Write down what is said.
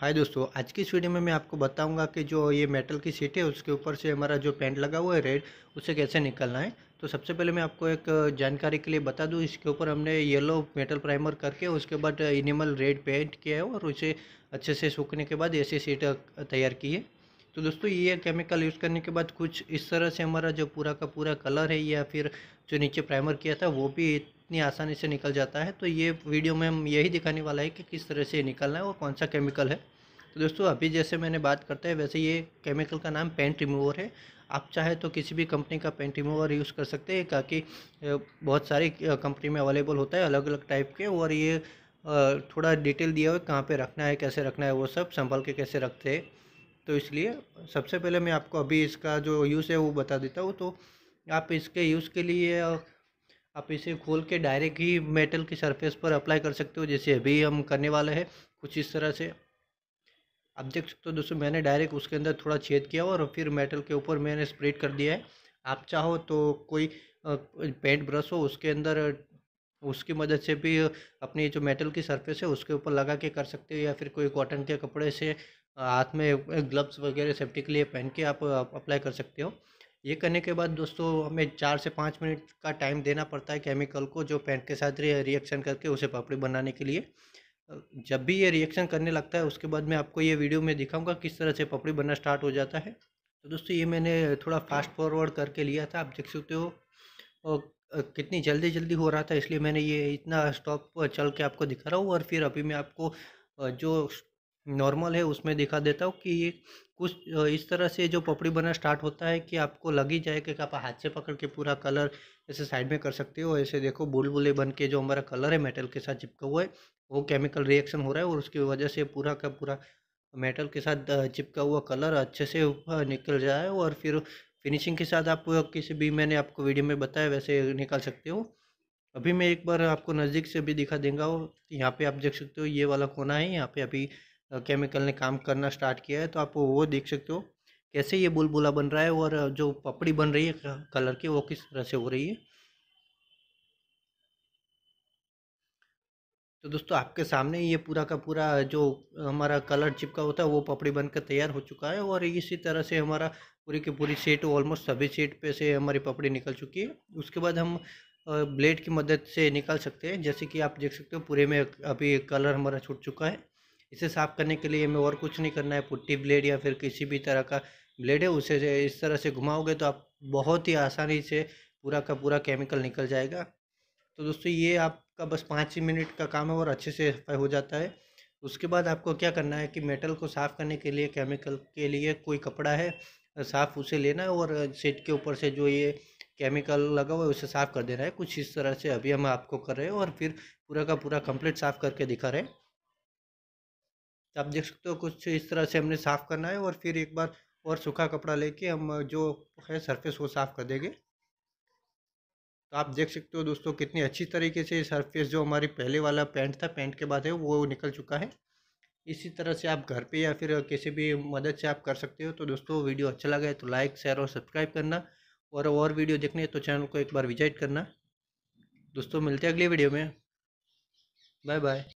हाय दोस्तों आज की इस वीडियो में मैं आपको बताऊंगा कि जो ये मेटल की सीट है उसके ऊपर से हमारा जो पेंट लगा हुआ है रेड उसे कैसे निकलना है तो सबसे पहले मैं आपको एक जानकारी के लिए बता दूं इसके ऊपर हमने येलो मेटल प्राइमर करके उसके बाद इनिमल रेड पेंट किया है और उसे अच्छे से सूखने के बाद ऐसी सीट तैयार की है तो दोस्तों ये केमिकल यूज़ करने के बाद कुछ इस तरह से हमारा जो पूरा का पूरा कलर है या फिर जो नीचे प्राइमर किया था वो भी कितनी आसानी से निकल जाता है तो ये वीडियो में हम यही दिखाने वाला है कि किस तरह से निकलना है और कौन सा केमिकल है तो दोस्तों अभी जैसे मैंने बात करते हैं वैसे ये केमिकल का नाम पेंट रिमूवर है आप चाहे तो किसी भी कंपनी का पेंट रिमूवर यूज़ कर सकते हैं ताकि बहुत सारी कंपनी में अवेलेबल होता है अलग अलग टाइप के और ये थोड़ा डिटेल दिया हुआ है कहाँ पे रखना है कैसे रखना है वो सब संभाल के कैसे रखते हैं तो इसलिए सबसे पहले मैं आपको अभी इसका जो यूज़ है वो बता देता हूँ तो आप इसके यूज़ के लिए आप इसे खोल के डायरेक्ट ही मेटल की सरफेस पर अप्लाई कर सकते हो जैसे अभी हम करने वाले हैं कुछ इस तरह से आप देख सकते हो दोस्तों मैंने डायरेक्ट उसके अंदर थोड़ा छेद किया और फिर मेटल के ऊपर मैंने स्प्रेड कर दिया है आप चाहो तो कोई पेंट ब्रश हो उसके अंदर उसकी मदद से भी अपनी जो मेटल की सरफेस है उसके ऊपर लगा के कर सकते हो या फिर कोई कॉटन के कपड़े से हाथ में ग्लव्स वगैरह सेफ्टी के लिए पहन के आप अप्लाई कर सकते हो ये करने के बाद दोस्तों हमें चार से पाँच मिनट का टाइम देना पड़ता है केमिकल को जो पेंट के साथ रिएक्शन करके उसे पापड़ी बनाने के लिए जब भी ये रिएक्शन करने लगता है उसके बाद मैं आपको ये वीडियो में दिखाऊंगा किस तरह से पपड़ी बनना स्टार्ट हो जाता है तो दोस्तों ये मैंने थोड़ा फास्ट फॉरवर्ड करके लिया था आप देख सकते हो और कितनी जल्दी जल्दी हो रहा था इसलिए मैंने ये इतना स्टॉप चल के आपको दिखा रहा हूँ और फिर अभी मैं आपको जो नॉर्मल है उसमें दिखा देता हूँ कि ये कुछ इस तरह से जो पपड़ी बना स्टार्ट होता है कि आपको लग ही जाए कि आप हाथ से पकड़ के पूरा कलर ऐसे साइड में कर सकते हो ऐसे देखो बुलबुले बन के जो हमारा कलर है मेटल के साथ चिपका हुआ है वो केमिकल रिएक्शन हो रहा है और उसकी वजह से पूरा का पूरा मेटल के साथ चिपका हुआ कलर अच्छे से निकल जाए और फिर फिनिशिंग के साथ आप किसी भी मैंने आपको वीडियो में बताया वैसे निकाल सकते हो अभी मैं एक बार आपको नज़दीक से भी दिखा देंगे यहाँ पे आप देख सकते हो ये वाला कोना है यहाँ पे अभी केमिकल ने काम करना स्टार्ट किया है तो आप वो देख सकते हो कैसे ये बुलबुला बन रहा है और जो पपड़ी बन रही है कलर की वो किस तरह से हो रही है तो दोस्तों आपके सामने ये पूरा का पूरा जो हमारा कलर चिपका होता है वो पपड़ी बनकर तैयार हो चुका है और इसी तरह से हमारा पूरी की पूरी सेट ऑलमोस्ट सभी सेट पे से हमारी पपड़ी निकल चुकी है उसके बाद हम ब्लेड की मदद से निकाल सकते हैं जैसे कि आप देख सकते हो पूरे में अभी कलर हमारा छूट चुका है इसे साफ़ करने के लिए हमें और कुछ नहीं करना है पुट्टी ब्लेड या फिर किसी भी तरह का ब्लेड है उसे इस तरह से घुमाओगे तो आप बहुत ही आसानी से पूरा का पूरा केमिकल निकल जाएगा तो दोस्तों ये आपका बस पाँच ही मिनट का काम है और अच्छे से हो जाता है उसके बाद आपको क्या करना है कि मेटल को साफ़ करने के लिए केमिकल के लिए कोई कपड़ा है साफ़ उसे लेना है और सेट के ऊपर से जो ये केमिकल लगा हुआ है उसे साफ़ कर देना है कुछ इस तरह से अभी हम आपको कर रहे हैं और फिर पूरा का पूरा कंप्लीट साफ़ करके दिखा रहे हैं आप देख सकते हो कुछ इस तरह से हमने साफ़ करना है और फिर एक बार और सूखा कपड़ा लेके हम जो है सरफेस वो साफ़ कर देंगे तो आप देख सकते हो दोस्तों कितनी अच्छी तरीके से सरफेस जो हमारी पहले वाला पेंट था पैंट के बाद है वो निकल चुका है इसी तरह से आप घर पे या फिर किसी भी मदद से आप कर सकते हो तो दोस्तों वीडियो अच्छा लगा है तो लाइक शेयर और सब्सक्राइब करना और और वीडियो देखने तो चैनल को एक बार विजिट करना दोस्तों मिलते हैं अगले वीडियो में बाय बाय